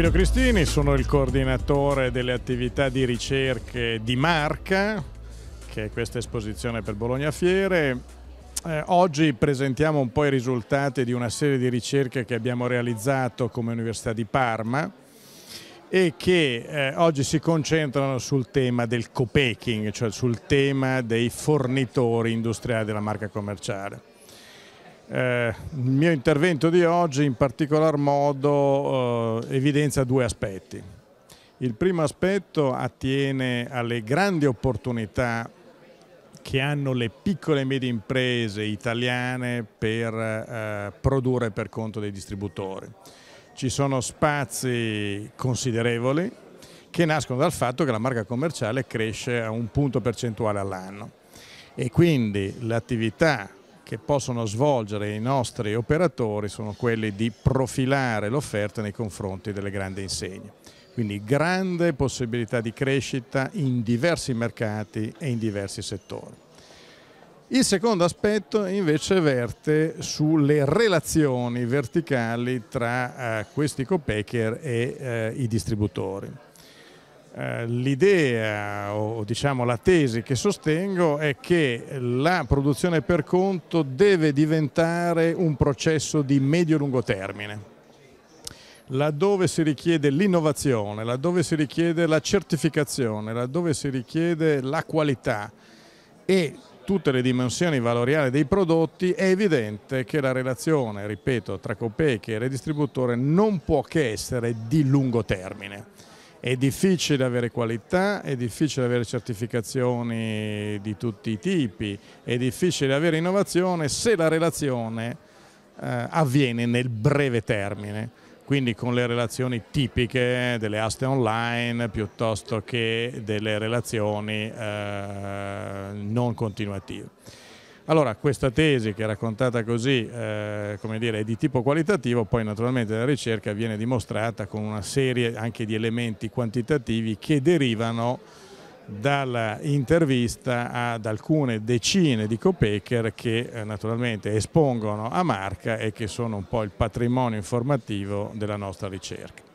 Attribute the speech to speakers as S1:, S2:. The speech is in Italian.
S1: Guido Cristini, sono il coordinatore delle attività di ricerche di Marca, che è questa esposizione per Bologna Fiere. Eh, oggi presentiamo un po' i risultati di una serie di ricerche che abbiamo realizzato come Università di Parma e che eh, oggi si concentrano sul tema del co-packing, cioè sul tema dei fornitori industriali della marca commerciale eh, il mio intervento di oggi in particolar modo eh, evidenzia due aspetti. Il primo aspetto attiene alle grandi opportunità che hanno le piccole e medie imprese italiane per eh, produrre per conto dei distributori. Ci sono spazi considerevoli che nascono dal fatto che la marca commerciale cresce a un punto percentuale all'anno e quindi l'attività che possono svolgere i nostri operatori sono quelli di profilare l'offerta nei confronti delle grandi insegne. Quindi grande possibilità di crescita in diversi mercati e in diversi settori. Il secondo aspetto invece verte sulle relazioni verticali tra eh, questi copacker e eh, i distributori. Eh, l'idea o diciamo la tesi che sostengo è che la produzione per conto deve diventare un processo di medio-lungo termine laddove si richiede l'innovazione, laddove si richiede la certificazione, laddove si richiede la qualità e tutte le dimensioni valoriali dei prodotti, è evidente che la relazione, ripeto, tra Copec e redistributore non può che essere di lungo termine è difficile avere qualità, è difficile avere certificazioni di tutti i tipi, è difficile avere innovazione se la relazione eh, avviene nel breve termine, quindi con le relazioni tipiche delle aste online piuttosto che delle relazioni eh, non continuative. Allora questa tesi che è raccontata così eh, dire, è di tipo qualitativo, poi naturalmente la ricerca viene dimostrata con una serie anche di elementi quantitativi che derivano dall'intervista ad alcune decine di copaker che eh, naturalmente espongono a marca e che sono un po' il patrimonio informativo della nostra ricerca.